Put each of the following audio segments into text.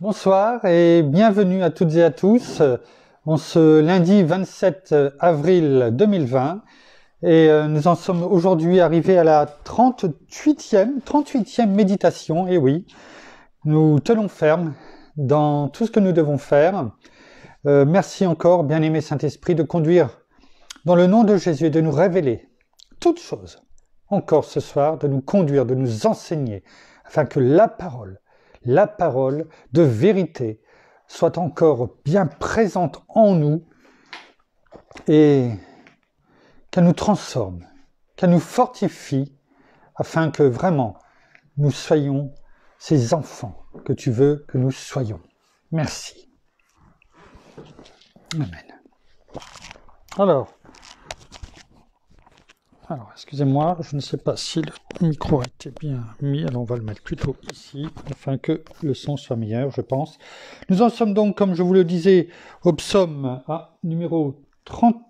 Bonsoir et bienvenue à toutes et à tous en ce lundi 27 avril 2020. Et euh, nous en sommes aujourd'hui arrivés à la 38e, 38e méditation. Et oui, nous tenons ferme dans tout ce que nous devons faire. Euh, merci encore, bien-aimé Saint-Esprit, de conduire dans le nom de Jésus et de nous révéler toutes choses. Encore ce soir, de nous conduire, de nous enseigner, afin que la parole la parole de vérité soit encore bien présente en nous et qu'elle nous transforme, qu'elle nous fortifie afin que vraiment nous soyons ces enfants que tu veux que nous soyons. Merci. Amen. Alors, alors, excusez-moi, je ne sais pas si le micro était bien mis, alors on va le mettre plutôt ici, afin que le son soit meilleur, je pense. Nous en sommes donc, comme je vous le disais, au psaume à numéro 30,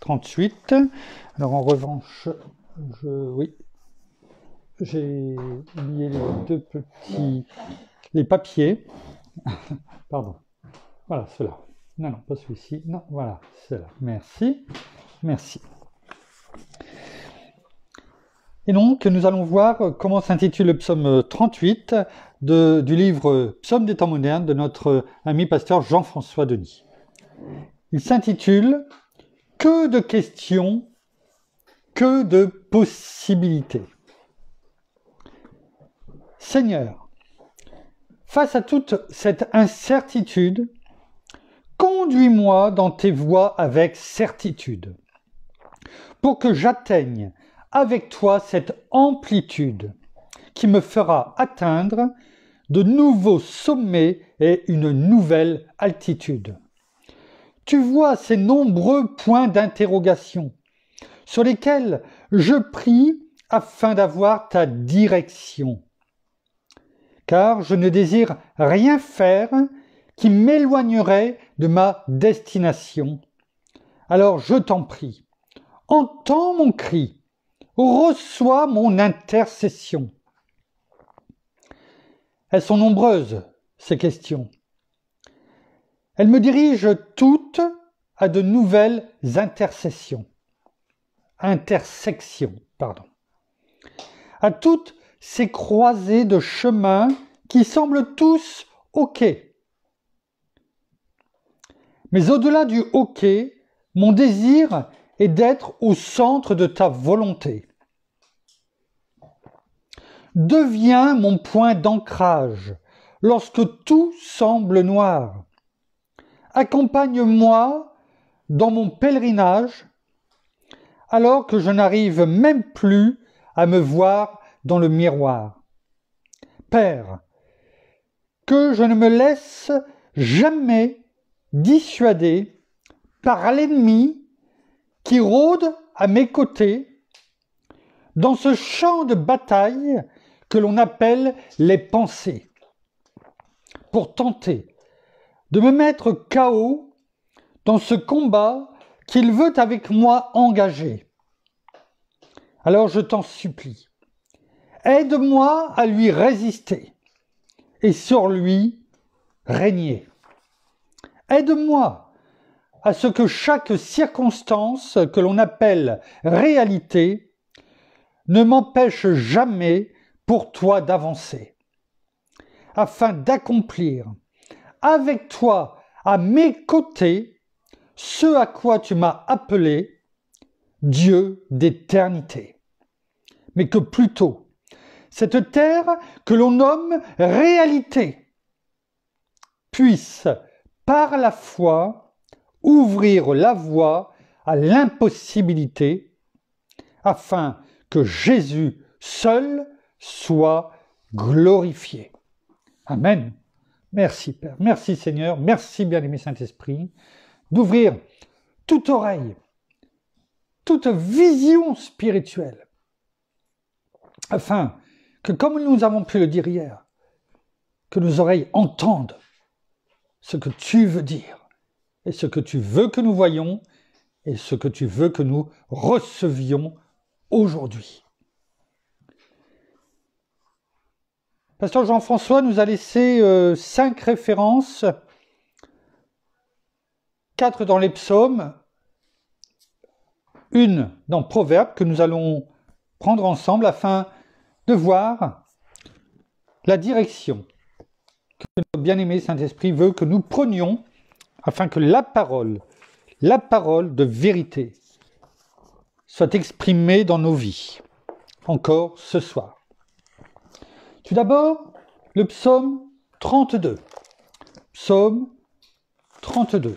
38. Euh, alors, en revanche, je, oui, j'ai oublié les deux petits, les papiers. Pardon. Voilà, cela. Non, non, pas celui-ci. Non, voilà, c'est là. Merci. Merci. Et donc, nous allons voir comment s'intitule le psaume 38 du livre Psaume des temps modernes de notre ami pasteur Jean-François Denis. Il s'intitule Que de questions, que de possibilités. Seigneur, face à toute cette incertitude, Conduis-moi dans tes voies avec certitude, pour que j'atteigne avec toi cette amplitude qui me fera atteindre de nouveaux sommets et une nouvelle altitude. Tu vois ces nombreux points d'interrogation sur lesquels je prie afin d'avoir ta direction. Car je ne désire rien faire qui m'éloignerait de ma destination. Alors je t'en prie, entends mon cri, reçois mon intercession. Elles sont nombreuses, ces questions. Elles me dirigent toutes à de nouvelles intercessions. Intersections, pardon. À toutes ces croisées de chemins qui semblent tous OK, mais au-delà du hockey, mon désir est d'être au centre de ta volonté. Deviens mon point d'ancrage lorsque tout semble noir. Accompagne-moi dans mon pèlerinage alors que je n'arrive même plus à me voir dans le miroir. Père, que je ne me laisse jamais dissuadé par l'ennemi qui rôde à mes côtés dans ce champ de bataille que l'on appelle les pensées, pour tenter de me mettre KO dans ce combat qu'il veut avec moi engager. Alors je t'en supplie, aide-moi à lui résister et sur lui régner. Aide-moi à ce que chaque circonstance que l'on appelle réalité ne m'empêche jamais pour toi d'avancer, afin d'accomplir avec toi à mes côtés ce à quoi tu m'as appelé Dieu d'éternité. Mais que plutôt, cette terre que l'on nomme réalité puisse par la foi, ouvrir la voie à l'impossibilité, afin que Jésus seul soit glorifié. Amen. Merci Père, merci Seigneur, merci bien-aimé Saint-Esprit, d'ouvrir toute oreille, toute vision spirituelle, afin que, comme nous avons pu le dire hier, que nos oreilles entendent, ce que tu veux dire, et ce que tu veux que nous voyions, et ce que tu veux que nous recevions aujourd'hui. Pasteur Jean-François nous a laissé euh, cinq références, quatre dans les psaumes, une dans Proverbe que nous allons prendre ensemble afin de voir la direction que notre bien-aimé Saint-Esprit veut que nous prenions afin que la parole, la parole de vérité, soit exprimée dans nos vies, encore ce soir. Tout d'abord, le psaume 32. Psaume 32.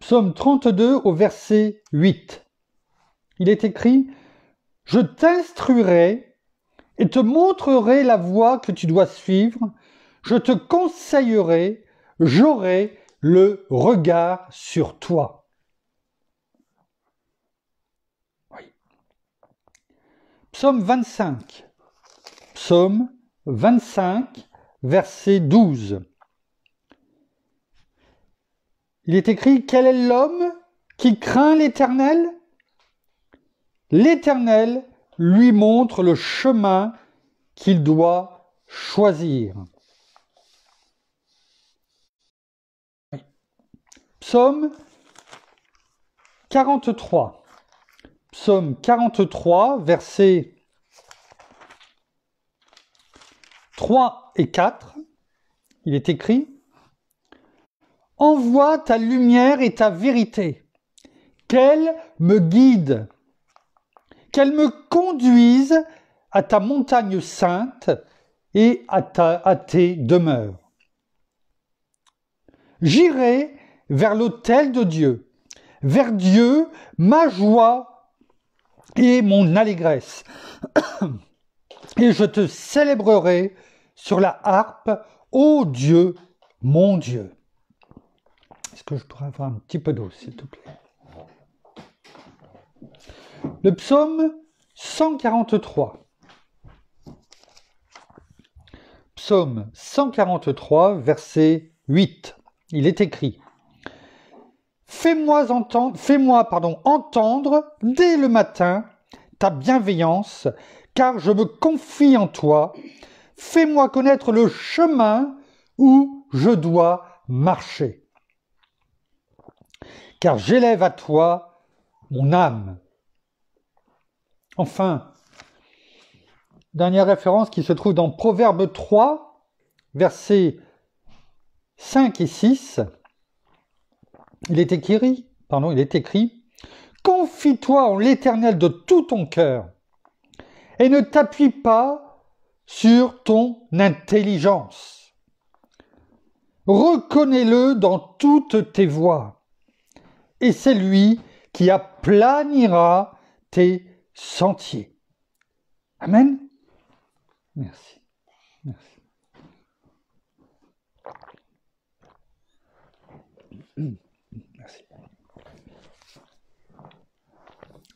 Psaume 32 au verset 8. Il est écrit, Je t'instruirai et te montrerai la voie que tu dois suivre, je te conseillerai, j'aurai le regard sur toi. Psaume 25. Psaume 25, verset 12. Il est écrit, quel est l'homme qui craint l'Éternel L'Éternel lui montre le chemin qu'il doit choisir. Psaume 43. Psaume 43, versets 3 et 4. Il est écrit Envoie ta lumière et ta vérité, qu'elle me guide. » qu'elle me conduise à ta montagne sainte et à, ta, à tes demeures. J'irai vers l'autel de Dieu, vers Dieu, ma joie et mon allégresse. Et je te célébrerai sur la harpe, ô Dieu, mon Dieu. Est-ce que je pourrais avoir un petit peu d'eau, s'il te plaît le psaume 143. Psaume 143, verset 8. Il est écrit Fais-moi entendre, fais pardon, entendre dès le matin ta bienveillance, car je me confie en toi. Fais-moi connaître le chemin où je dois marcher. Car j'élève à toi mon âme. Enfin, dernière référence qui se trouve dans Proverbe 3, versets 5 et 6. Il est écrit, pardon, il est écrit Confie-toi en l'Éternel de tout ton cœur et ne t'appuie pas sur ton intelligence. Reconnais-le dans toutes tes voies et c'est lui qui aplanira tes sentier. Amen. Merci. Merci.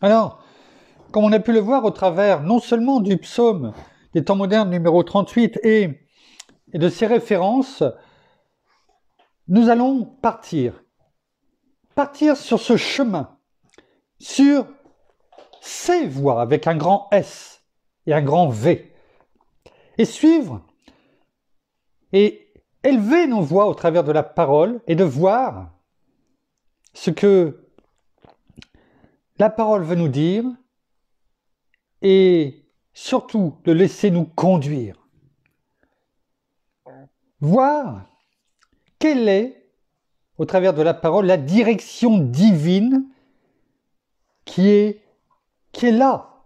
Alors, comme on a pu le voir au travers non seulement du psaume des temps modernes numéro 38 et, et de ses références, nous allons partir. Partir sur ce chemin, sur ses voix avec un grand S et un grand V. Et suivre et élever nos voix au travers de la parole et de voir ce que la parole veut nous dire et surtout de laisser nous conduire. Voir quelle est, au travers de la parole, la direction divine qui est qui est là,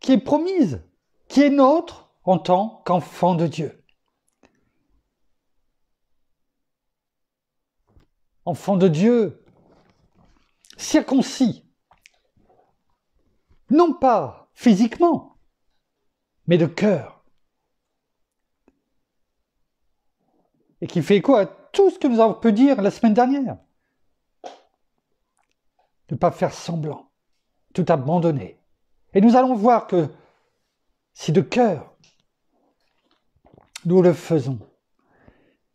qui est promise, qui est nôtre en tant qu'enfant de Dieu. Enfant de Dieu, circoncis, non pas physiquement, mais de cœur. Et qui fait écho à tout ce que nous avons pu dire la semaine dernière. Ne pas faire semblant tout abandonné. Et nous allons voir que si de cœur nous le faisons,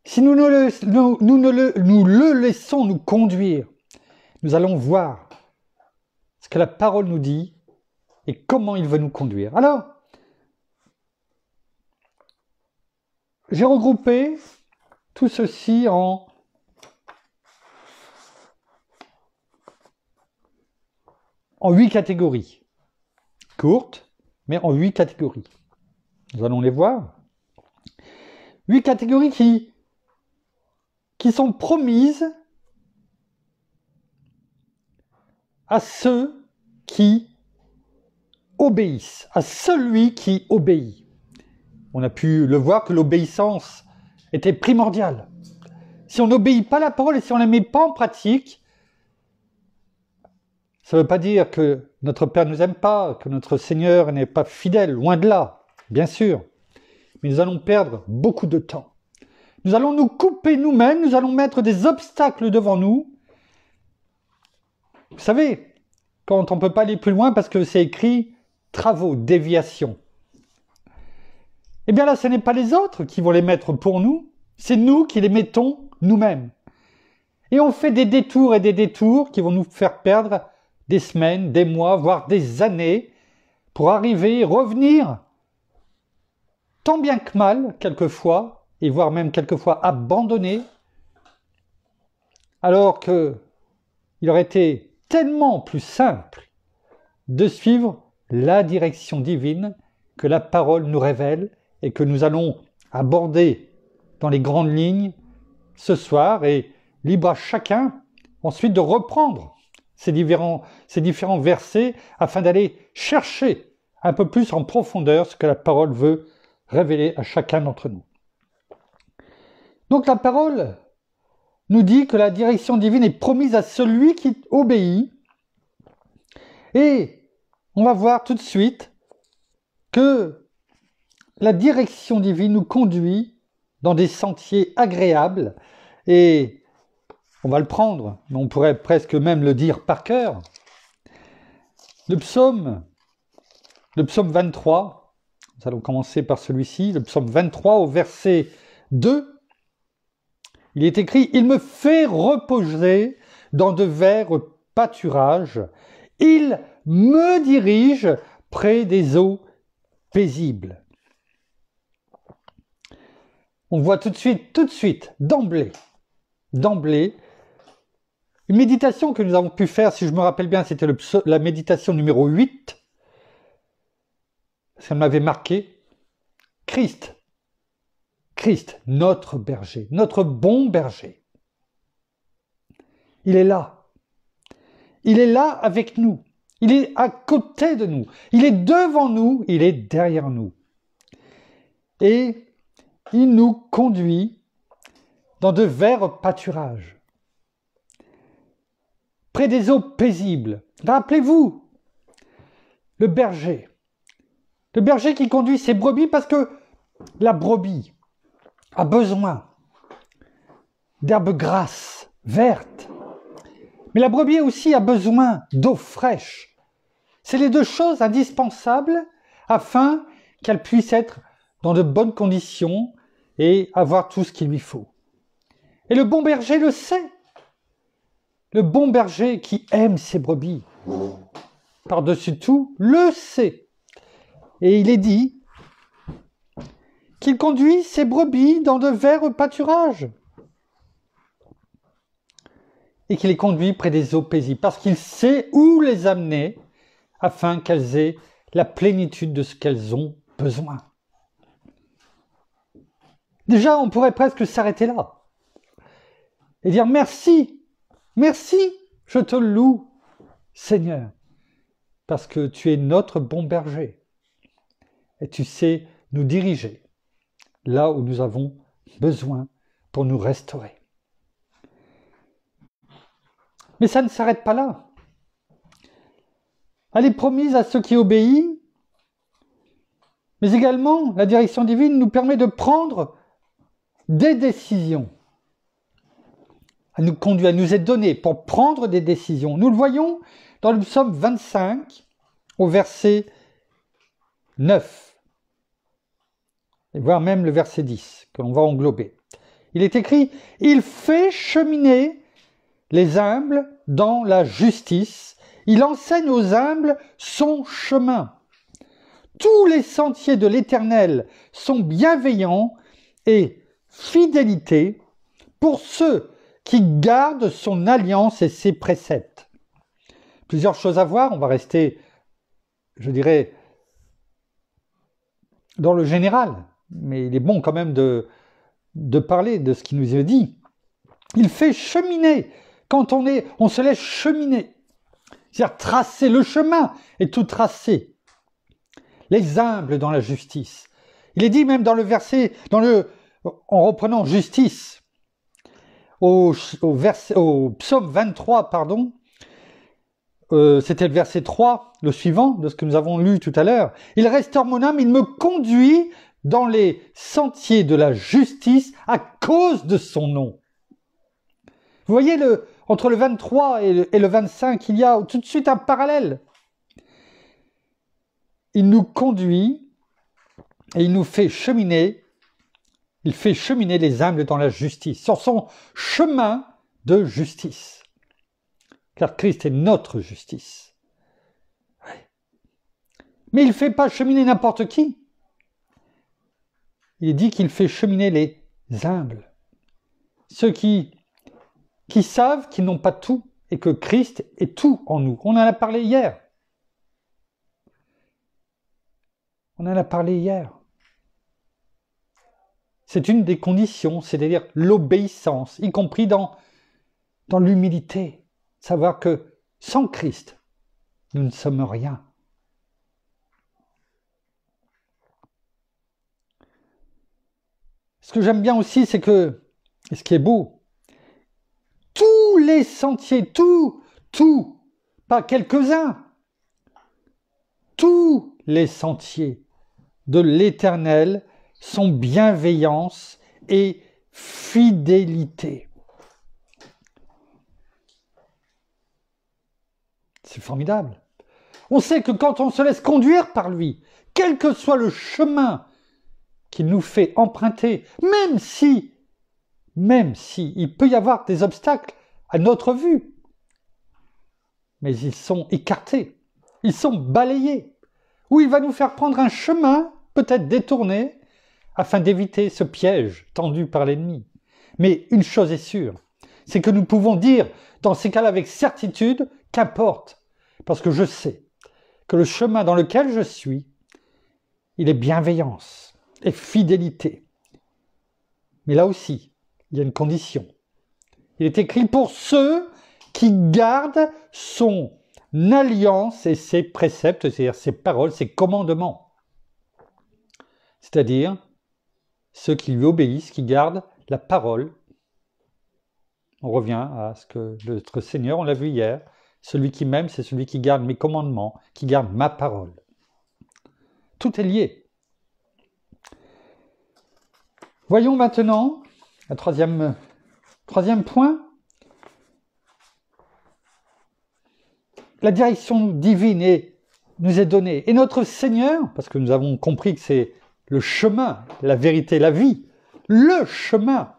si nous, ne le, nous, ne le, nous le laissons nous conduire, nous allons voir ce que la parole nous dit et comment il veut nous conduire. Alors, j'ai regroupé tout ceci en en huit catégories. Courtes, mais en huit catégories. Nous allons les voir. Huit catégories qui, qui sont promises à ceux qui obéissent, à celui qui obéit. On a pu le voir que l'obéissance était primordiale. Si on n'obéit pas à la parole et si on ne la met pas en pratique, ça ne veut pas dire que notre Père ne nous aime pas, que notre Seigneur n'est pas fidèle, loin de là, bien sûr. Mais nous allons perdre beaucoup de temps. Nous allons nous couper nous-mêmes, nous allons mettre des obstacles devant nous. Vous savez, quand on ne peut pas aller plus loin parce que c'est écrit travaux, déviation. Eh bien là, ce n'est pas les autres qui vont les mettre pour nous, c'est nous qui les mettons nous-mêmes. Et on fait des détours et des détours qui vont nous faire perdre des semaines, des mois, voire des années pour arriver revenir tant bien que mal, quelquefois, et voire même quelquefois abandonné, alors que aurait été tellement plus simple de suivre la direction divine que la parole nous révèle et que nous allons aborder dans les grandes lignes ce soir et libre à chacun ensuite de reprendre ces différents, ces différents versets afin d'aller chercher un peu plus en profondeur ce que la parole veut révéler à chacun d'entre nous. Donc la parole nous dit que la direction divine est promise à celui qui obéit. Et on va voir tout de suite que la direction divine nous conduit dans des sentiers agréables et on va le prendre, mais on pourrait presque même le dire par cœur. Le psaume, le psaume 23, nous allons commencer par celui-ci, le psaume 23 au verset 2, il est écrit Il me fait reposer dans de verts pâturages, il me dirige près des eaux paisibles. On voit tout de suite, tout de suite, d'emblée, d'emblée, une méditation que nous avons pu faire, si je me rappelle bien, c'était la méditation numéro 8. Ça m'avait marqué. Christ. Christ, notre berger, notre bon berger. Il est là. Il est là avec nous. Il est à côté de nous. Il est devant nous. Il est derrière nous. Et il nous conduit dans de verts pâturages près des eaux paisibles. Rappelez-vous, le berger. Le berger qui conduit ses brebis parce que la brebis a besoin d'herbes grasses, vertes. Mais la brebis aussi a besoin d'eau fraîche. C'est les deux choses indispensables afin qu'elle puisse être dans de bonnes conditions et avoir tout ce qu'il lui faut. Et le bon berger le sait. Le bon berger qui aime ses brebis, par-dessus tout, le sait. Et il est dit qu'il conduit ses brebis dans de verts pâturages et qu'il les conduit près des eaux paisibles, parce qu'il sait où les amener afin qu'elles aient la plénitude de ce qu'elles ont besoin. Déjà, on pourrait presque s'arrêter là et dire merci Merci, je te loue, Seigneur, parce que tu es notre bon berger et tu sais nous diriger là où nous avons besoin pour nous restaurer. Mais ça ne s'arrête pas là. Elle est promise à ceux qui obéissent, mais également la direction divine nous permet de prendre des décisions nous conduit, à nous est donné pour prendre des décisions. Nous le voyons dans le psaume 25 au verset 9, et voire même le verset 10, que l'on va englober. Il est écrit, Il fait cheminer les humbles dans la justice, il enseigne aux humbles son chemin. Tous les sentiers de l'Éternel sont bienveillants et fidélité pour ceux qui garde son alliance et ses préceptes. Plusieurs choses à voir, on va rester, je dirais, dans le général, mais il est bon quand même de, de parler de ce qu'il nous est dit. Il fait cheminer. Quand on est, on se laisse cheminer. C'est-à-dire tracer le chemin et tout tracer. Les humbles dans la justice. Il est dit même dans le verset, dans le, en reprenant justice, au, psaume 23, pardon, euh, c'était le verset 3, le suivant de ce que nous avons lu tout à l'heure. Il restaure mon âme, il me conduit dans les sentiers de la justice à cause de son nom. Vous voyez, le, entre le 23 et le, et le 25, il y a tout de suite un parallèle. Il nous conduit et il nous fait cheminer il fait cheminer les humbles dans la justice, sur son chemin de justice. Car Christ est notre justice. Mais il ne fait pas cheminer n'importe qui. Il dit qu'il fait cheminer les humbles, ceux qui, qui savent qu'ils n'ont pas tout et que Christ est tout en nous. On en a parlé hier. On en a parlé hier. C'est une des conditions, c'est-à-dire l'obéissance, y compris dans, dans l'humilité. Savoir que sans Christ, nous ne sommes rien. Ce que j'aime bien aussi, c'est que, et ce qui est beau, tous les sentiers, tout, tout, pas quelques-uns, tous les sentiers de l'Éternel son bienveillance et fidélité. C'est formidable. On sait que quand on se laisse conduire par lui, quel que soit le chemin qu'il nous fait emprunter, même si, même si il peut y avoir des obstacles à notre vue, mais ils sont écartés, ils sont balayés, ou il va nous faire prendre un chemin peut-être détourné, afin d'éviter ce piège tendu par l'ennemi. Mais une chose est sûre, c'est que nous pouvons dire dans ces cas-là avec certitude qu'importe, parce que je sais que le chemin dans lequel je suis, il est bienveillance et fidélité. Mais là aussi, il y a une condition. Il est écrit pour ceux qui gardent son alliance et ses préceptes, c'est-à-dire ses paroles, ses commandements. C'est-à-dire ceux qui lui obéissent, qui gardent la parole. On revient à ce que notre Seigneur, on l'a vu hier, celui qui m'aime, c'est celui qui garde mes commandements, qui garde ma parole. Tout est lié. Voyons maintenant le troisième, point. La direction divine nous est donnée. Et notre Seigneur, parce que nous avons compris que c'est le chemin, la vérité, la vie, le chemin,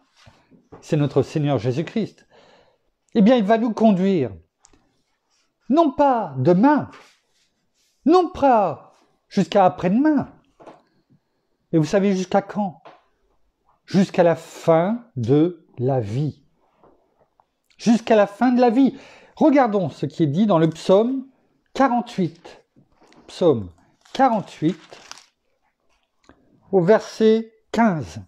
c'est notre Seigneur Jésus-Christ, eh bien il va nous conduire, non pas demain, non pas jusqu'à après-demain, mais vous savez jusqu'à quand Jusqu'à la fin de la vie. Jusqu'à la fin de la vie. Regardons ce qui est dit dans le psaume 48. Psaume 48 au verset 15.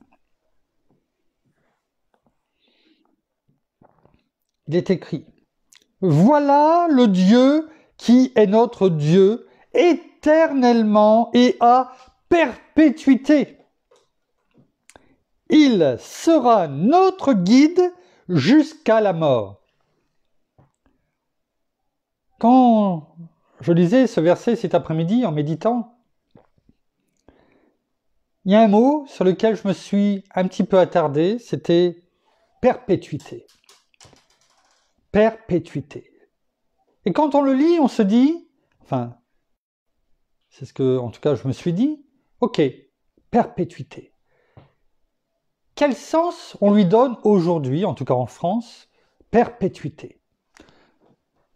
Il est écrit, Voilà le Dieu qui est notre Dieu éternellement et à perpétuité. Il sera notre guide jusqu'à la mort. Quand je lisais ce verset cet après-midi en méditant, il y a un mot sur lequel je me suis un petit peu attardé, c'était perpétuité. Perpétuité. Et quand on le lit, on se dit, enfin, c'est ce que, en tout cas, je me suis dit, ok, perpétuité. Quel sens on lui donne aujourd'hui, en tout cas en France, perpétuité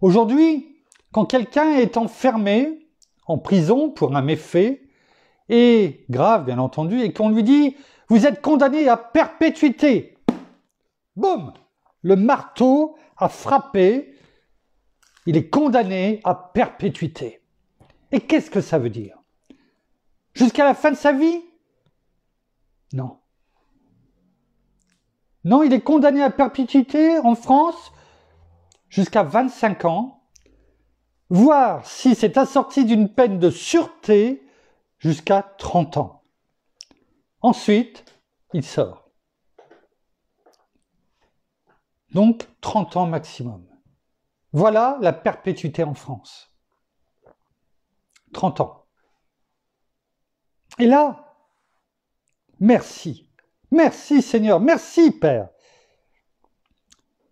Aujourd'hui, quand quelqu'un est enfermé en prison pour un méfait, et grave, bien entendu, et qu'on lui dit Vous êtes condamné à perpétuité. Boum Le marteau a frappé. Il est condamné à perpétuité. Et qu'est-ce que ça veut dire Jusqu'à la fin de sa vie Non. Non, il est condamné à perpétuité en France jusqu'à 25 ans, Voir si c'est assorti d'une peine de sûreté jusqu'à 30 ans. Ensuite, il sort. Donc 30 ans maximum. Voilà la perpétuité en France. 30 ans. Et là, merci. Merci Seigneur, merci Père.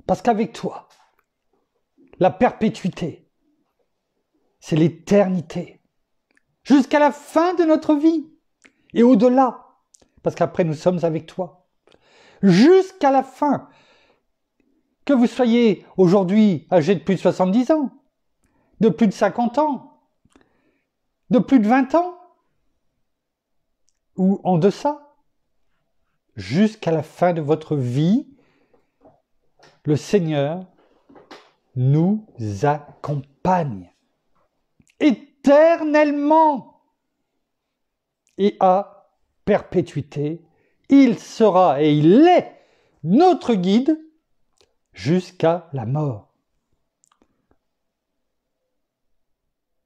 Parce qu'avec toi, la perpétuité, c'est l'éternité jusqu'à la fin de notre vie et au-delà, parce qu'après nous sommes avec toi, jusqu'à la fin. Que vous soyez aujourd'hui âgé de plus de 70 ans, de plus de 50 ans, de plus de 20 ans, ou en deçà, jusqu'à la fin de votre vie, le Seigneur nous accompagne. Et éternellement et à perpétuité. Il sera et il est notre guide jusqu'à la mort.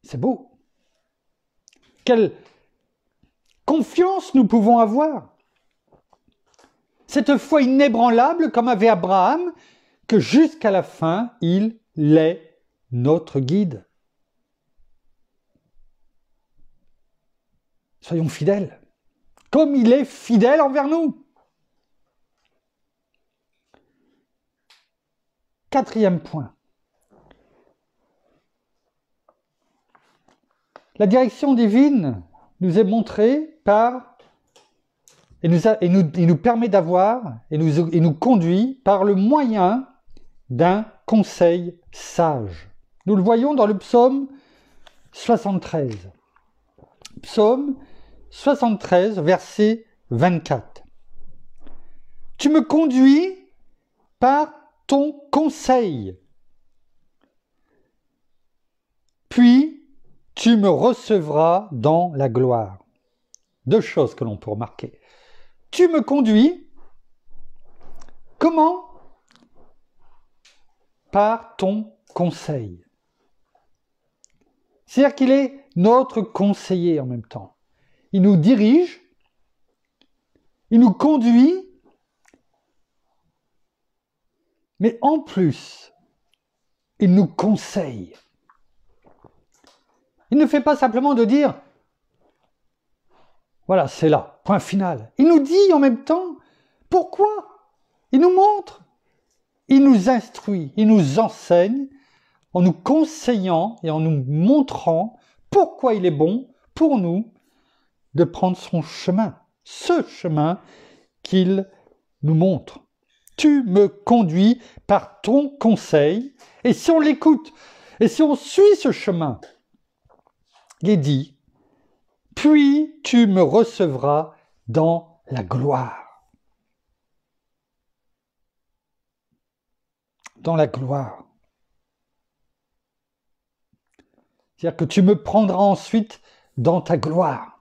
C'est beau. Quelle confiance nous pouvons avoir. Cette foi inébranlable comme avait Abraham, que jusqu'à la fin, il est notre guide. Soyons fidèles, comme il est fidèle envers nous. Quatrième point. La direction divine nous est montrée par et nous, et nous, nous permet d'avoir et nous, et nous conduit par le moyen d'un conseil sage. Nous le voyons dans le psaume 73. Psaume 73, verset 24. Tu me conduis par ton conseil, puis tu me recevras dans la gloire. Deux choses que l'on peut remarquer. Tu me conduis, comment Par ton conseil. C'est-à-dire qu'il est notre conseiller en même temps il nous dirige, il nous conduit, mais en plus, il nous conseille. Il ne fait pas simplement de dire, voilà, c'est là, point final. Il nous dit en même temps pourquoi. Il nous montre. Il nous instruit, il nous enseigne en nous conseillant et en nous montrant pourquoi il est bon pour nous de prendre son chemin, ce chemin qu'il nous montre. Tu me conduis par ton conseil, et si on l'écoute, et si on suit ce chemin, il dit, puis tu me recevras dans la gloire. Dans la gloire. C'est-à-dire que tu me prendras ensuite dans ta gloire.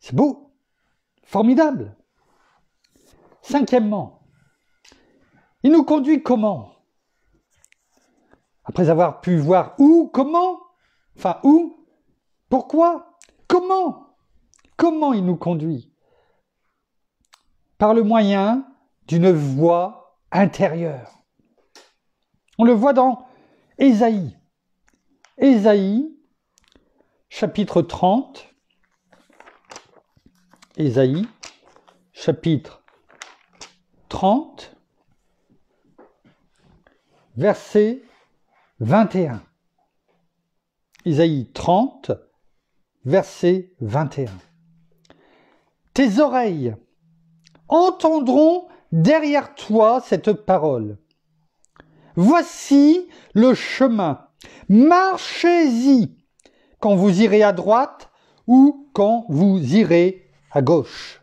C'est beau, formidable. Cinquièmement, il nous conduit comment Après avoir pu voir où, comment, enfin où, pourquoi, comment, comment il nous conduit Par le moyen d'une voie intérieure. On le voit dans Ésaïe. Ésaïe, chapitre 30, Ésaïe, chapitre 30, verset 21. Ésaïe 30, verset 21. Tes oreilles entendront derrière toi cette parole. Voici le chemin. Marchez-y quand vous irez à droite ou quand vous irez à gauche.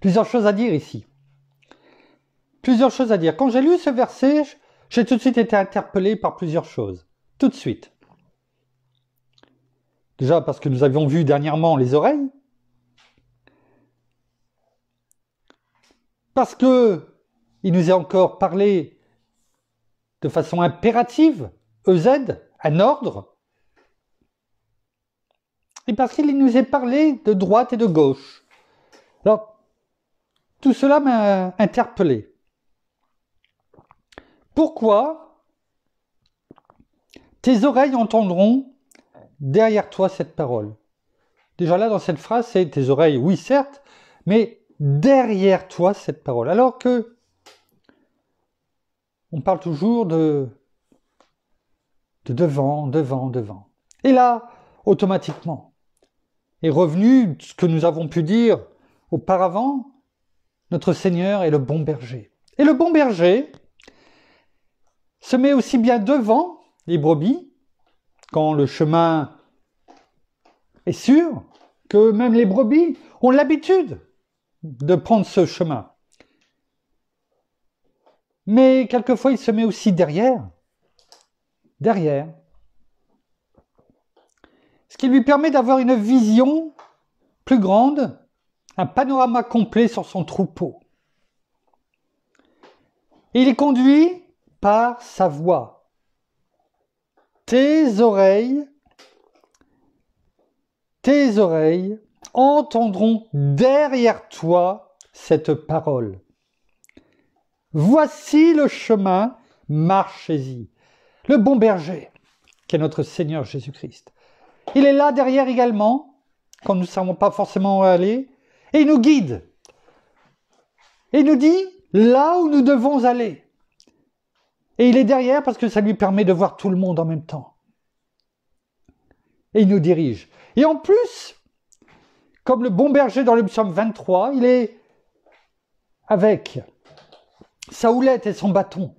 Plusieurs choses à dire ici. Plusieurs choses à dire. Quand j'ai lu ce verset, j'ai tout de suite été interpellé par plusieurs choses. Tout de suite. Déjà parce que nous avions vu dernièrement les oreilles. Parce que il nous est encore parlé de façon impérative, EZ, un ordre, et parce qu'il nous est parlé de droite et de gauche. Alors, tout cela m'a interpellé. Pourquoi tes oreilles entendront derrière toi cette parole Déjà là, dans cette phrase, c'est tes oreilles, oui, certes, mais derrière toi cette parole. Alors que on parle toujours de, de devant, devant, devant. Et là, automatiquement, est revenu ce que nous avons pu dire auparavant, notre Seigneur est le bon berger. Et le bon berger se met aussi bien devant les brebis, quand le chemin est sûr, que même les brebis ont l'habitude de prendre ce chemin. Mais quelquefois, il se met aussi derrière, derrière, ce qui lui permet d'avoir une vision plus grande, un panorama complet sur son troupeau. Il est conduit par sa voix. Tes oreilles, tes oreilles entendront derrière toi cette parole. Voici le chemin, marchez-y. Le bon berger, qui est notre Seigneur Jésus-Christ, il est là derrière également, quand nous ne savons pas forcément où aller, et il nous guide. Et il nous dit là où nous devons aller. Et il est derrière parce que ça lui permet de voir tout le monde en même temps. Et il nous dirige. Et en plus, comme le bon berger dans le psaume 23, il est avec sa houlette et son bâton,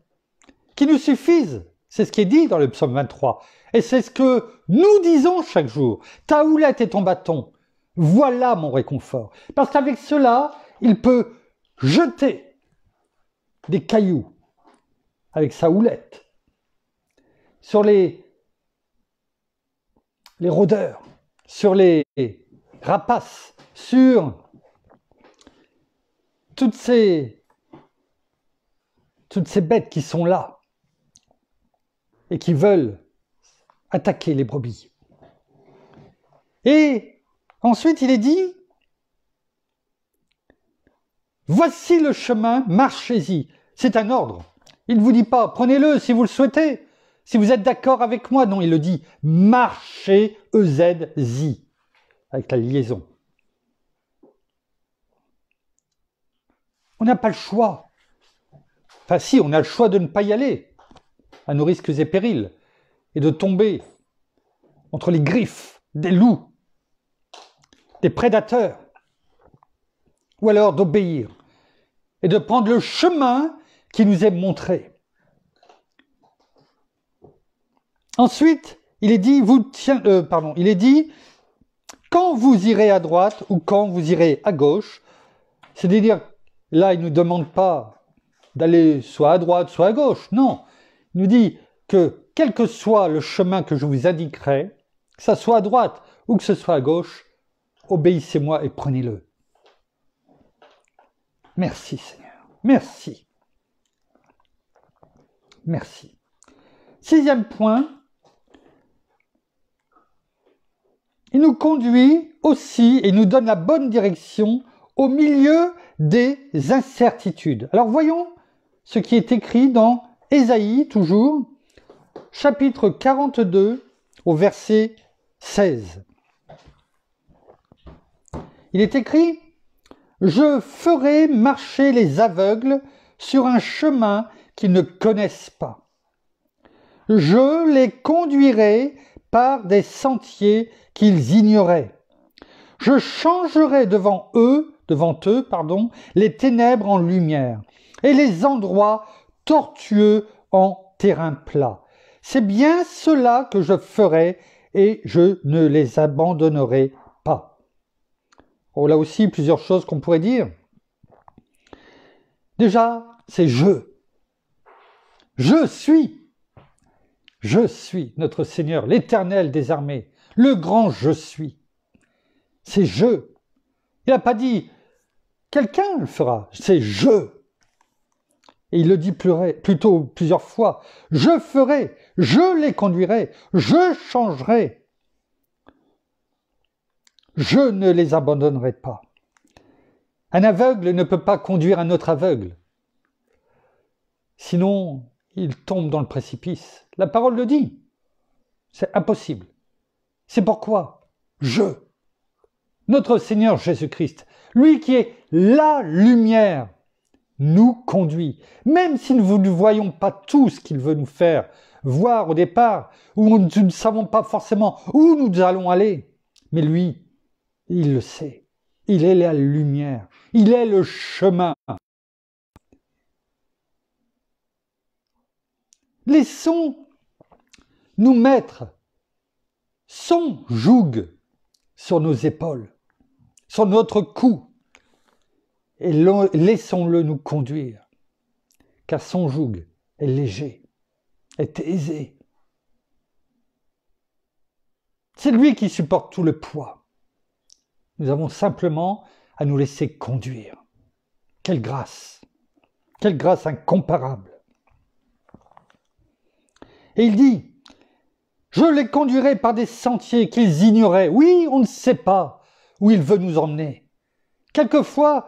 qui nous suffisent c'est ce qui est dit dans le psaume 23. Et c'est ce que nous disons chaque jour. Ta houlette et ton bâton. Voilà mon réconfort. Parce qu'avec cela, il peut jeter des cailloux avec sa houlette sur les, les rôdeurs, sur les rapaces, sur toutes ces, toutes ces bêtes qui sont là et qui veulent attaquer les brebis. Et ensuite, il est dit, voici le chemin, marchez-y. C'est un ordre. Il ne vous dit pas, prenez-le si vous le souhaitez, si vous êtes d'accord avec moi. Non, il le dit, marchez, e z avec la liaison. On n'a pas le choix. Enfin si, on a le choix de ne pas y aller à nos risques et périls, et de tomber entre les griffes des loups, des prédateurs, ou alors d'obéir et de prendre le chemin qui nous est montré. Ensuite, il est dit, vous tiens, euh, pardon, il est dit, quand vous irez à droite ou quand vous irez à gauche, c'est-à-dire, là, il ne nous demande pas d'aller soit à droite, soit à gauche, non, nous dit que quel que soit le chemin que je vous indiquerai, que ce soit à droite ou que ce soit à gauche, obéissez-moi et prenez-le. Merci Seigneur, merci. Merci. Sixième point, il nous conduit aussi et nous donne la bonne direction au milieu des incertitudes. Alors voyons ce qui est écrit dans Esaïe, toujours, chapitre 42, au verset 16. Il est écrit Je ferai marcher les aveugles sur un chemin qu'ils ne connaissent pas. Je les conduirai par des sentiers qu'ils ignoraient. Je changerai devant eux, devant eux, pardon, les ténèbres en lumière et les endroits tortueux en terrain plat. C'est bien cela que je ferai et je ne les abandonnerai pas. Oh, là aussi, plusieurs choses qu'on pourrait dire. Déjà, c'est je. Je suis. Je suis notre Seigneur, l'Éternel des armées, le grand je suis. C'est je. Il n'a pas dit quelqu'un le fera, c'est je. Et il le dit plutôt plusieurs fois. Je ferai, je les conduirai, je changerai. Je ne les abandonnerai pas. Un aveugle ne peut pas conduire un autre aveugle. Sinon, il tombe dans le précipice. La parole le dit. C'est impossible. C'est pourquoi je, notre Seigneur Jésus-Christ, lui qui est la lumière, nous conduit. Même si nous ne voyons pas tout ce qu'il veut nous faire voir au départ, ou nous ne savons pas forcément où nous allons aller, mais lui, il le sait. Il est la lumière. Il est le chemin. Laissons nous mettre son joug sur nos épaules, sur notre cou, et laissons-le nous conduire, car son joug est léger, est aisé. C'est lui qui supporte tout le poids. Nous avons simplement à nous laisser conduire. Quelle grâce Quelle grâce incomparable Et il dit, je les conduirai par des sentiers qu'ils ignoraient. Oui, on ne sait pas où il veut nous emmener. Quelquefois,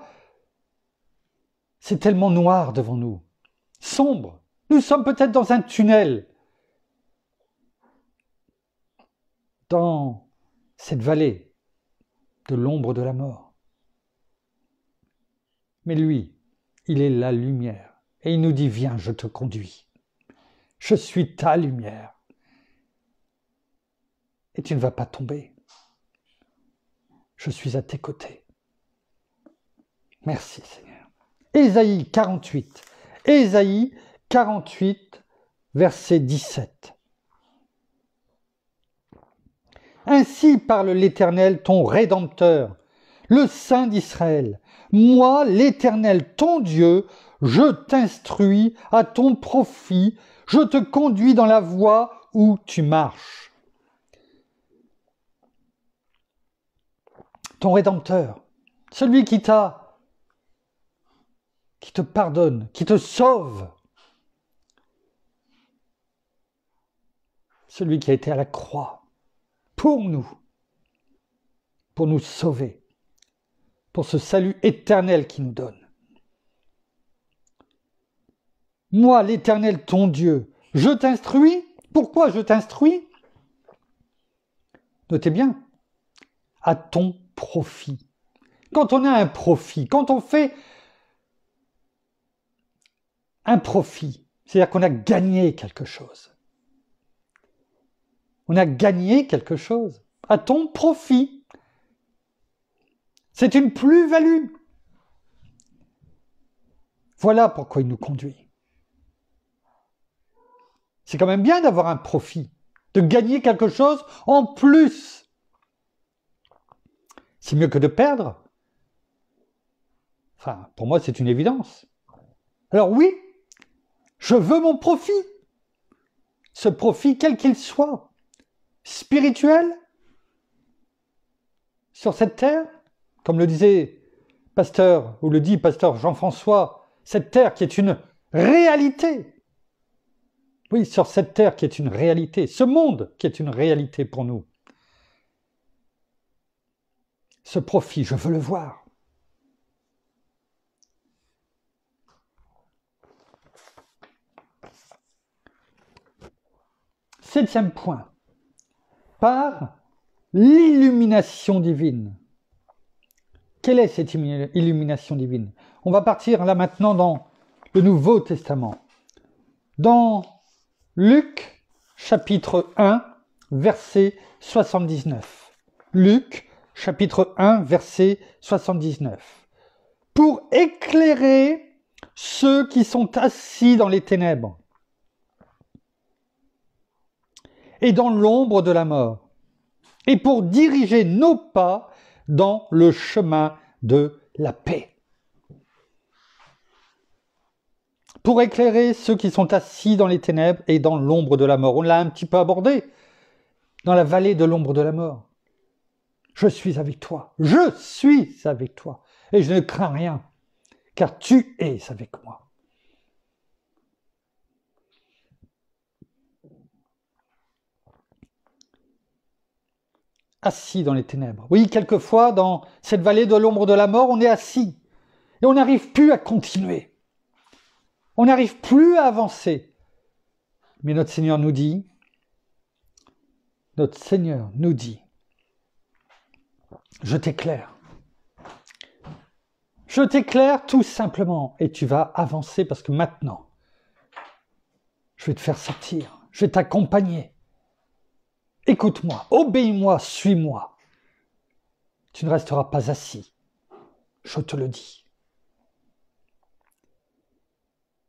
c'est tellement noir devant nous, sombre. Nous sommes peut-être dans un tunnel, dans cette vallée de l'ombre de la mort. Mais lui, il est la lumière. Et il nous dit, viens, je te conduis. Je suis ta lumière. Et tu ne vas pas tomber. Je suis à tes côtés. Merci Seigneur. Ésaïe 48. 48, verset 17. Ainsi parle l'Éternel, ton Rédempteur, le Saint d'Israël. Moi, l'Éternel, ton Dieu, je t'instruis à ton profit, je te conduis dans la voie où tu marches. Ton Rédempteur, celui qui t'a qui te pardonne, qui te sauve. Celui qui a été à la croix pour nous, pour nous sauver, pour ce salut éternel qu'il nous donne. Moi, l'Éternel, ton Dieu, je t'instruis. Pourquoi je t'instruis Notez bien, à ton profit. Quand on a un profit, quand on fait un profit, c'est-à-dire qu'on a gagné quelque chose. On a gagné quelque chose à ton profit. C'est une plus-value. Voilà pourquoi il nous conduit. C'est quand même bien d'avoir un profit, de gagner quelque chose en plus. C'est mieux que de perdre. Enfin, pour moi, c'est une évidence. Alors oui, je veux mon profit. Ce profit, quel qu'il soit, spirituel, sur cette terre, comme le disait pasteur, ou le dit pasteur Jean-François, cette terre qui est une réalité. Oui, sur cette terre qui est une réalité, ce monde qui est une réalité pour nous. Ce profit, je veux le voir. Septième point, par l'illumination divine. Quelle est cette illumination divine On va partir là maintenant dans le Nouveau Testament. Dans Luc chapitre 1, verset 79. Luc chapitre 1, verset 79. Pour éclairer ceux qui sont assis dans les ténèbres et dans l'ombre de la mort, et pour diriger nos pas dans le chemin de la paix. Pour éclairer ceux qui sont assis dans les ténèbres et dans l'ombre de la mort. On l'a un petit peu abordé dans la vallée de l'ombre de la mort. Je suis avec toi, je suis avec toi, et je ne crains rien, car tu es avec moi. assis dans les ténèbres. Oui, quelquefois, dans cette vallée de l'ombre de la mort, on est assis et on n'arrive plus à continuer. On n'arrive plus à avancer. Mais notre Seigneur nous dit, notre Seigneur nous dit, je t'éclaire. Je t'éclaire tout simplement et tu vas avancer parce que maintenant, je vais te faire sortir, je vais t'accompagner, Écoute-moi, obéis-moi, suis-moi. Tu ne resteras pas assis, je te le dis.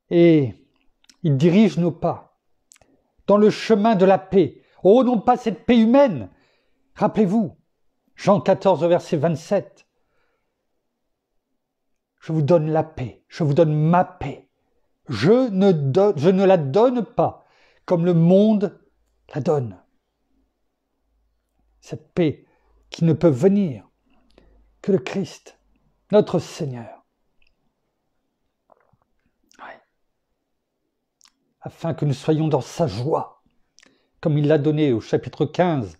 Et il dirige nos pas dans le chemin de la paix. Oh, non pas cette paix humaine. Rappelez-vous, Jean 14, verset 27. Je vous donne la paix, je vous donne ma paix. Je ne, je ne la donne pas comme le monde la donne cette paix qui ne peut venir que le Christ, notre Seigneur. Afin que nous soyons dans sa joie, comme il l'a donné au chapitre 15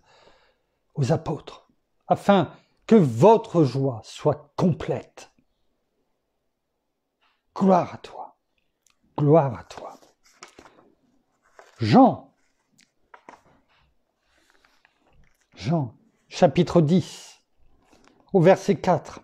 aux apôtres, afin que votre joie soit complète. Gloire à toi, gloire à toi. Jean Jean chapitre 10 au verset 4.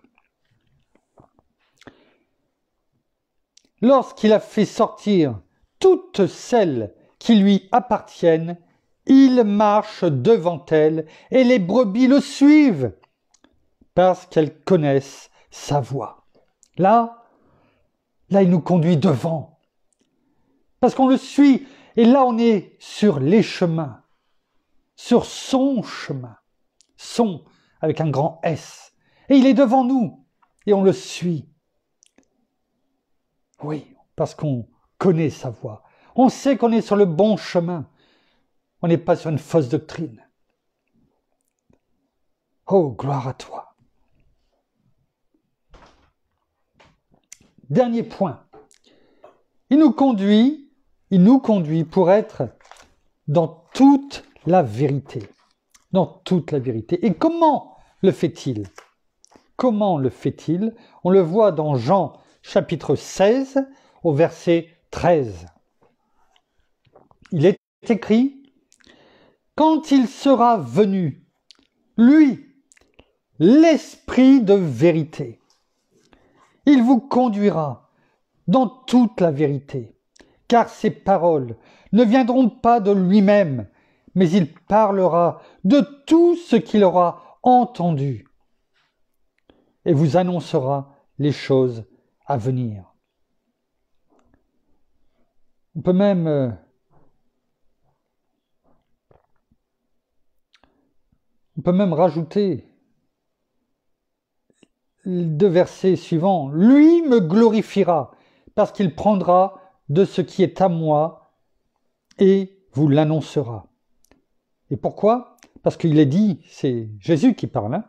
Lorsqu'il a fait sortir toutes celles qui lui appartiennent, il marche devant elles et les brebis le suivent parce qu'elles connaissent sa voix. Là, là, il nous conduit devant parce qu'on le suit et là, on est sur les chemins sur son chemin. Son avec un grand S. Et il est devant nous et on le suit. Oui, parce qu'on connaît sa voie. On sait qu'on est sur le bon chemin. On n'est pas sur une fausse doctrine. Oh, gloire à toi. Dernier point. Il nous conduit, il nous conduit pour être dans toute la vérité, dans toute la vérité. Et comment le fait-il Comment le fait-il On le voit dans Jean chapitre 16 au verset 13. Il est écrit, Quand il sera venu, lui, l'Esprit de vérité, il vous conduira dans toute la vérité, car ses paroles ne viendront pas de lui-même, mais il parlera de tout ce qu'il aura entendu et vous annoncera les choses à venir. On peut même euh, on peut même rajouter deux versets suivants. Lui me glorifiera parce qu'il prendra de ce qui est à moi et vous l'annoncera. Et pourquoi Parce qu'il est dit, c'est Jésus qui parle, hein,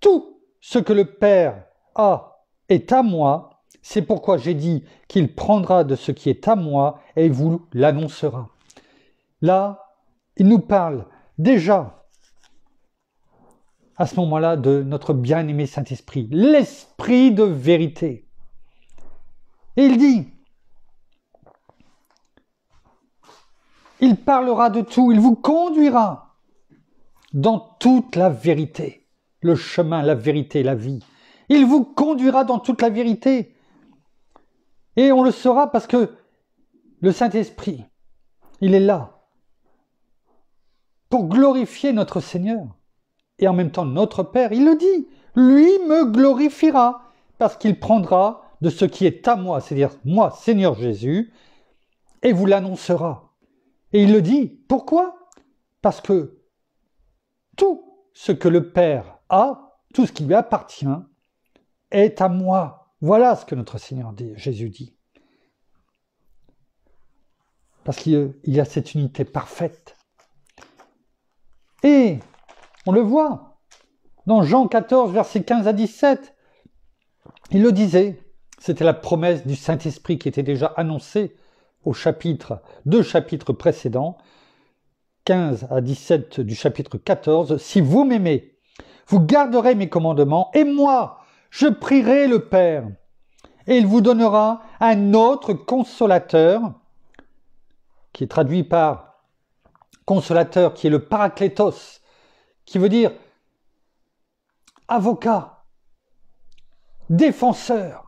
tout ce que le Père a est à moi, c'est pourquoi j'ai dit qu'il prendra de ce qui est à moi et vous l'annoncera. Là, il nous parle déjà à ce moment-là de notre bien-aimé Saint-Esprit, l'Esprit de vérité. Et il dit, Il parlera de tout, il vous conduira dans toute la vérité, le chemin, la vérité, la vie. Il vous conduira dans toute la vérité. Et on le saura parce que le Saint-Esprit, il est là pour glorifier notre Seigneur et en même temps notre Père. Il le dit, lui me glorifiera parce qu'il prendra de ce qui est à moi, c'est-à-dire moi, Seigneur Jésus, et vous l'annoncera. Et il le dit. Pourquoi Parce que tout ce que le Père a, tout ce qui lui appartient, est à moi. Voilà ce que notre Seigneur Jésus dit. Parce qu'il y a cette unité parfaite. Et on le voit dans Jean 14, versets 15 à 17. Il le disait, c'était la promesse du Saint-Esprit qui était déjà annoncée au chapitre, deux chapitres précédents, 15 à 17 du chapitre 14, Si vous m'aimez, vous garderez mes commandements, et moi, je prierai le Père, et il vous donnera un autre consolateur, qui est traduit par consolateur, qui est le paraclétos, qui veut dire avocat, défenseur,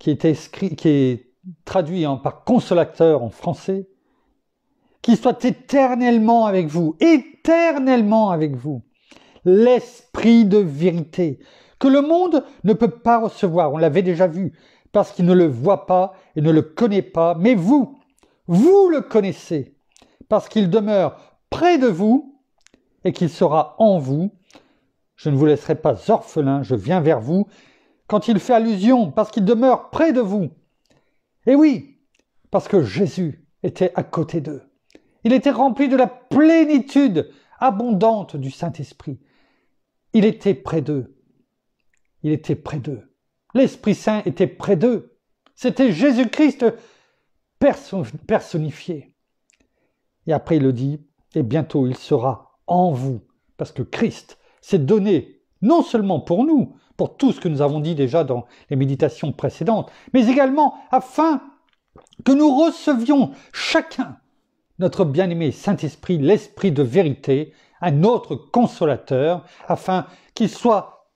qui est, traduit par consolateur en français, qui soit éternellement avec vous, éternellement avec vous, l'esprit de vérité, que le monde ne peut pas recevoir, on l'avait déjà vu, parce qu'il ne le voit pas et ne le connaît pas, mais vous, vous le connaissez, parce qu'il demeure près de vous et qu'il sera en vous. Je ne vous laisserai pas orphelin. je viens vers vous, quand il fait allusion, parce qu'il demeure près de vous. Et eh oui, parce que Jésus était à côté d'eux. Il était rempli de la plénitude abondante du Saint-Esprit. Il était près d'eux. Il était près d'eux. L'Esprit Saint était près d'eux. C'était Jésus-Christ personnifié. Et après, il le dit, et bientôt il sera en vous, parce que Christ s'est donné non seulement pour nous, pour tout ce que nous avons dit déjà dans les méditations précédentes, mais également afin que nous recevions chacun notre bien-aimé Saint-Esprit, l'Esprit de vérité, un autre consolateur, afin qu'il soit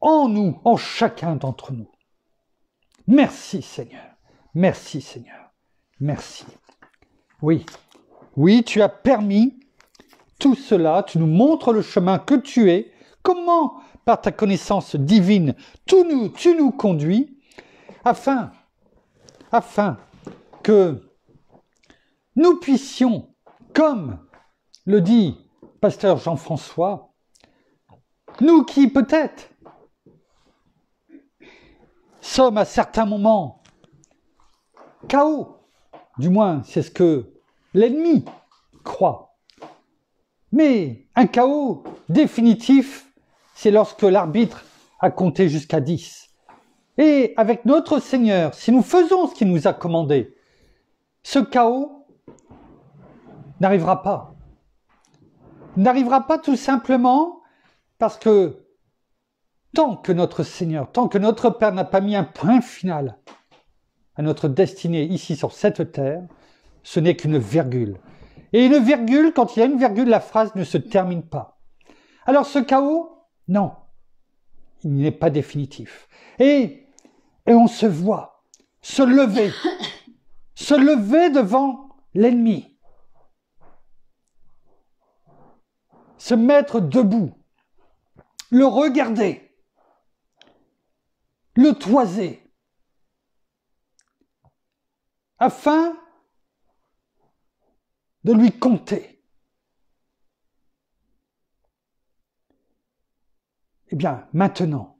en nous, en chacun d'entre nous. Merci Seigneur, merci Seigneur, merci. Oui, oui, tu as permis tout cela, tu nous montres le chemin que tu es, comment par ta connaissance divine, tout nous, tu nous conduis, afin, afin que nous puissions, comme le dit pasteur Jean-François, nous qui peut-être sommes à certains moments chaos, du moins c'est ce que l'ennemi croit, mais un chaos définitif c'est lorsque l'arbitre a compté jusqu'à 10. Et avec notre Seigneur, si nous faisons ce qu'il nous a commandé, ce chaos n'arrivera pas. N'arrivera pas tout simplement parce que tant que notre Seigneur, tant que notre Père n'a pas mis un point final à notre destinée ici sur cette terre, ce n'est qu'une virgule. Et une virgule, quand il y a une virgule, la phrase ne se termine pas. Alors ce chaos, non, il n'est pas définitif. Et, et on se voit se lever, se lever devant l'ennemi, se mettre debout, le regarder, le toiser, afin de lui compter Eh bien, maintenant,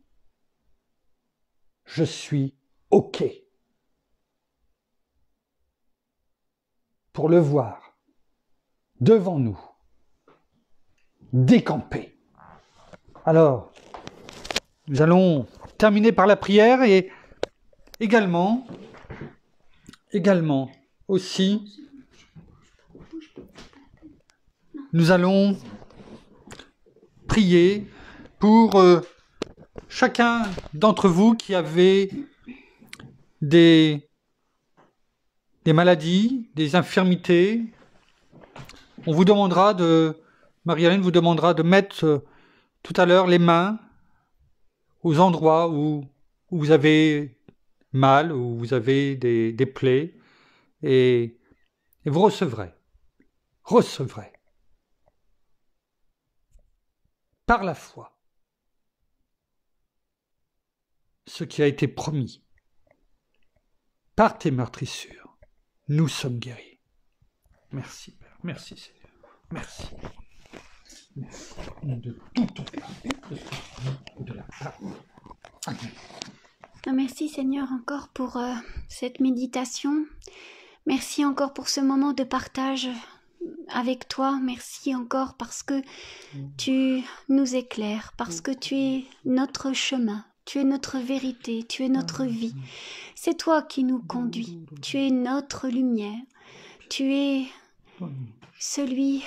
je suis OK pour le voir devant nous, décamper. Alors, nous allons terminer par la prière et également, également aussi, nous allons prier pour euh, chacun d'entre vous qui avez des, maladies, des infirmités. On vous demandera de, Marie-Hélène vous demandera de mettre euh, tout à l'heure les mains aux endroits où, vous avez mal, où vous avez des, plaies, et vous recevrez. Recevrez. Par la foi. ce qui a été promis. Par tes meurtrissures, nous sommes guéris. Merci, Père. Merci, Seigneur. Merci. Merci de tout ah, Merci Seigneur encore pour euh, cette méditation. Merci encore pour ce moment de partage avec toi. Merci encore parce que tu nous éclaires, parce que tu es notre chemin, tu es notre vérité, tu es notre ah, vie. C'est toi qui nous conduis. Tu es notre lumière. Tu es celui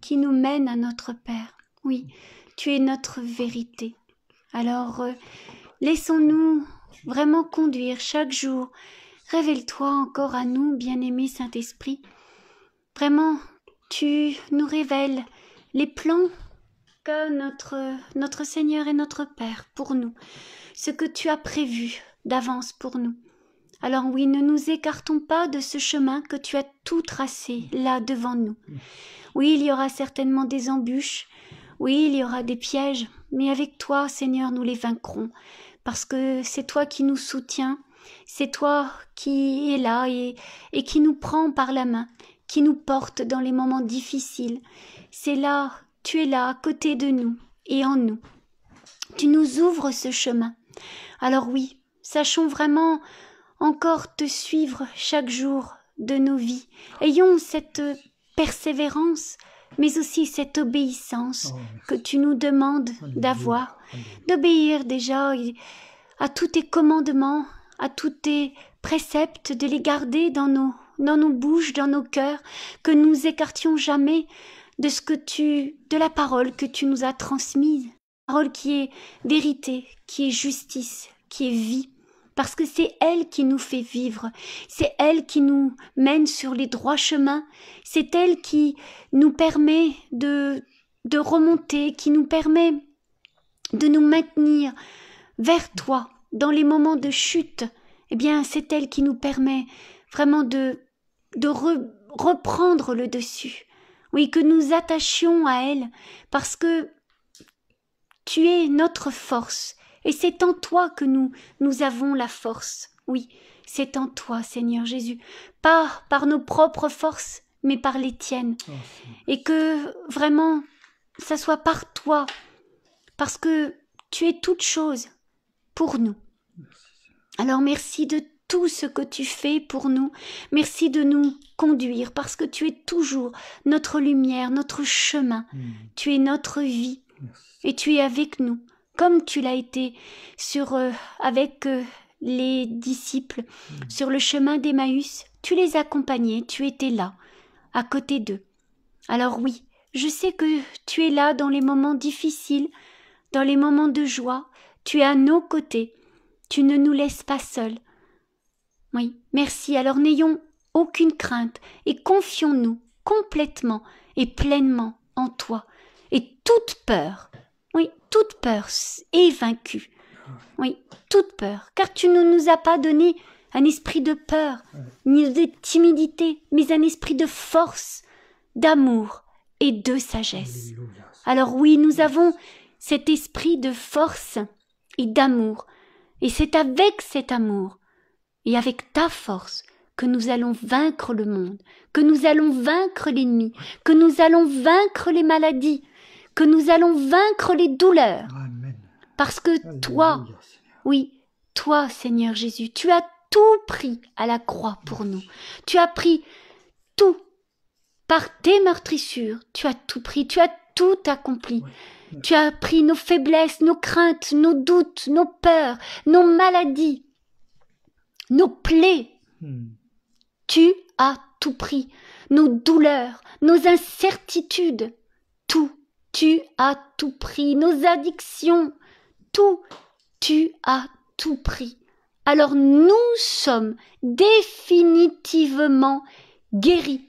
qui nous mène à notre Père. Oui, tu es notre vérité. Alors, euh, laissons-nous vraiment conduire chaque jour. Révèle-toi encore à nous, bien-aimé Saint-Esprit. Vraiment, tu nous révèles les plans que notre, notre Seigneur et notre Père pour nous, ce que tu as prévu d'avance pour nous. Alors oui, ne nous écartons pas de ce chemin que tu as tout tracé là devant nous. Oui, il y aura certainement des embûches, oui, il y aura des pièges, mais avec toi, Seigneur, nous les vaincrons, parce que c'est toi qui nous soutiens, c'est toi qui est là et, et qui nous prend par la main, qui nous porte dans les moments difficiles. C'est là tu es là, à côté de nous et en nous. Tu nous ouvres ce chemin. Alors oui, sachons vraiment encore te suivre chaque jour de nos vies. Ayons cette persévérance, mais aussi cette obéissance oh, que tu nous demandes d'avoir, d'obéir déjà à tous tes commandements, à tous tes préceptes, de les garder dans nos, dans nos bouches, dans nos cœurs, que nous écartions jamais de ce que tu, de la parole que tu nous as transmise, parole qui est vérité, qui est justice, qui est vie, parce que c'est elle qui nous fait vivre, c'est elle qui nous mène sur les droits chemins, c'est elle qui nous permet de, de remonter, qui nous permet de nous maintenir vers toi dans les moments de chute. Eh bien, c'est elle qui nous permet vraiment de, de reprendre le dessus, oui, que nous attachions à elle, parce que tu es notre force, et c'est en toi que nous, nous avons la force, oui, c'est en toi, Seigneur Jésus, pas par nos propres forces, mais par les tiennes, oh, et que vraiment, ça soit par toi, parce que tu es toute chose pour nous. Alors merci de tout ce que tu fais pour nous. Merci de nous conduire parce que tu es toujours notre lumière, notre chemin. Hmm. Tu es notre vie et tu es avec nous comme tu l'as été sur euh, avec euh, les disciples hmm. sur le chemin d'Emmaüs. Tu les accompagnais, tu étais là, à côté d'eux. Alors oui, je sais que tu es là dans les moments difficiles, dans les moments de joie. Tu es à nos côtés. Tu ne nous laisses pas seuls. Oui, merci. Alors n'ayons aucune crainte et confions-nous complètement et pleinement en toi. Et toute peur, oui, toute peur est vaincue. Oui, toute peur, car tu ne nous as pas donné un esprit de peur, ni de timidité, mais un esprit de force, d'amour et de sagesse. Alors oui, nous avons cet esprit de force et d'amour, et c'est avec cet amour et avec ta force que nous allons vaincre le monde, que nous allons vaincre l'ennemi, que nous allons vaincre les maladies, que nous allons vaincre les douleurs. Parce que toi, oui, toi, Seigneur Jésus, tu as tout pris à la croix pour nous. Tu as pris tout par tes meurtrissures. Tu as tout pris, tu as tout accompli. Tu as pris nos faiblesses, nos craintes, nos doutes, nos peurs, nos maladies nos plaies. Hmm. Tu as tout pris, nos douleurs, nos incertitudes, tout. Tu as tout pris, nos addictions, tout. Tu as tout pris. Alors nous sommes définitivement guéris.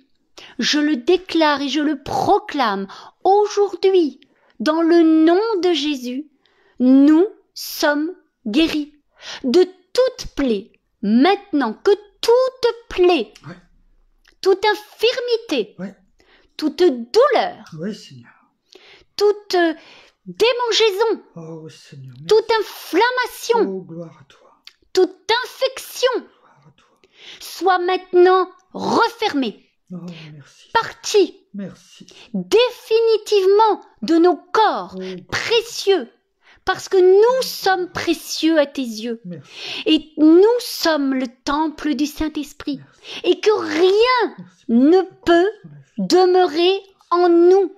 Je le déclare et je le proclame aujourd'hui, dans le nom de Jésus, nous sommes guéris de toute plaie, maintenant que toute plaie, toute infirmité, toute douleur, toute démangeaison, oh, toute inflammation, oh, toute infection, soit maintenant refermée. Oh, partie définitivement de nos corps précieux parce que nous sommes précieux à tes yeux. Et nous sommes le temple du Saint-Esprit. Et que rien ne peut demeurer en nous.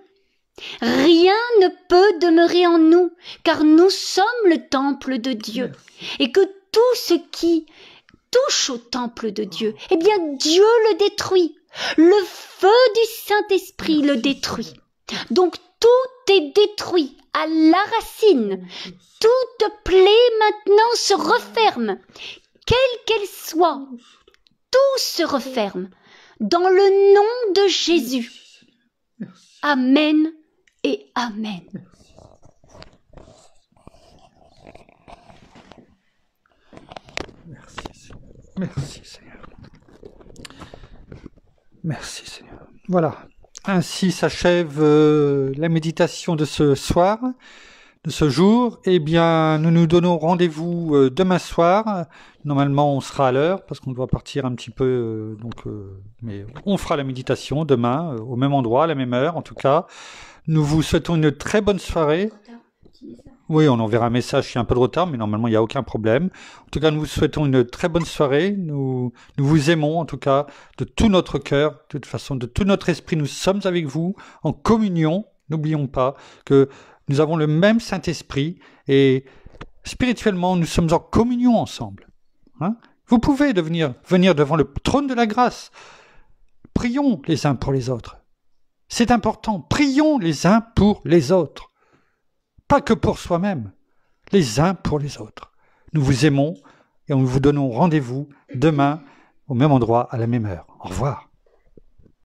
Rien ne peut demeurer en nous, car nous sommes le temple de Dieu. Et que tout ce qui touche au temple de Dieu, oh. eh bien Dieu le détruit. Le feu du Saint-Esprit le détruit. Donc tout est détruit à la racine. Toute plaie maintenant se referme, quelle qu'elle soit. Tout se referme dans le nom de Jésus. Amen et Amen. Merci Seigneur. Merci Seigneur. Merci Seigneur. Voilà, ainsi s'achève euh, la méditation de ce soir, de ce jour. Eh bien, nous nous donnons rendez-vous euh, demain soir. Normalement, on sera à l'heure parce qu'on doit partir un petit peu. Euh, donc, mais on fera la méditation demain au même endroit, à la même heure, en tout cas. Nous vous souhaitons une très bonne soirée. Oui, on enverra un message, il un peu de retard, mais normalement, il n'y a aucun problème. En tout cas, nous vous souhaitons une très bonne soirée. Nous, nous vous aimons, en tout cas, de tout notre cœur, de toute façon, de tout notre esprit. Nous sommes avec vous en communion. N'oublions pas que nous avons le même Saint-Esprit et spirituellement, nous sommes en communion ensemble. Hein. vous pouvez devenir, venir devant le trône de la grâce. Prions les uns pour les autres. C'est important. Prions les uns pour les autres pas que pour soi-même, les uns pour les autres. Nous vous aimons et nous vous donnons rendez-vous demain au même endroit, à la même heure. Au revoir.